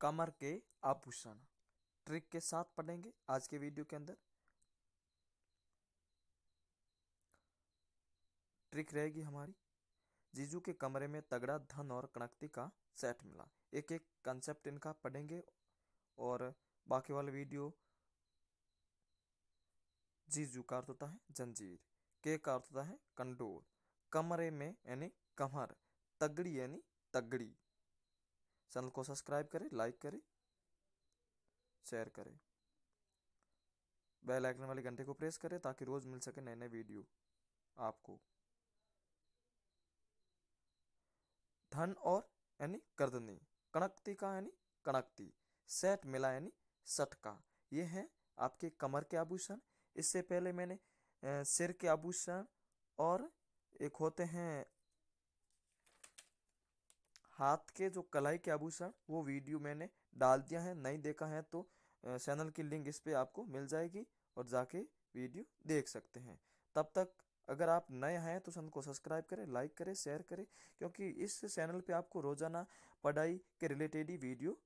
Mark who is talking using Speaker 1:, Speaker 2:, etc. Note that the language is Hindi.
Speaker 1: कमर के आभूषण ट्रिक के साथ पढ़ेंगे आज के वीडियो के अंदर ट्रिक रहेगी हमारी जीजू के कमरे में तगड़ा धन और कणकती का सेट मिला एक एक कंसेप्ट इनका पढ़ेंगे और बाकी वाले वीडियो जीजू का अर्थ होता है जंजीर के का अर्थ होता है कंडोर कमरे में यानी कमर तगड़ी यानी तगड़ी चैनल को सब्सक्राइब करें लाइक करें शेयर करें बेल आइकन वाले घंटे को प्रेस करें ताकि रोज़ मिल सके नए नए वीडियो आपको धन और यानी गर्दनी कणक्ति का यानी कणक्ति सेट मिला यानी सटका ये है आपके कमर के आभूषण इससे पहले मैंने सिर के आभूषण और एक होते हैं हाथ के जो कलाई के आभूषण वो वीडियो मैंने डाल दिया है नहीं देखा है तो चैनल की लिंक इस पर आपको मिल जाएगी और जाके वीडियो देख सकते हैं तब तक अगर आप नए हैं तो चैनल को सब्सक्राइब करें लाइक करें शेयर करें क्योंकि इस चैनल पे आपको रोज़ाना पढ़ाई के रिलेटेड ही वीडियो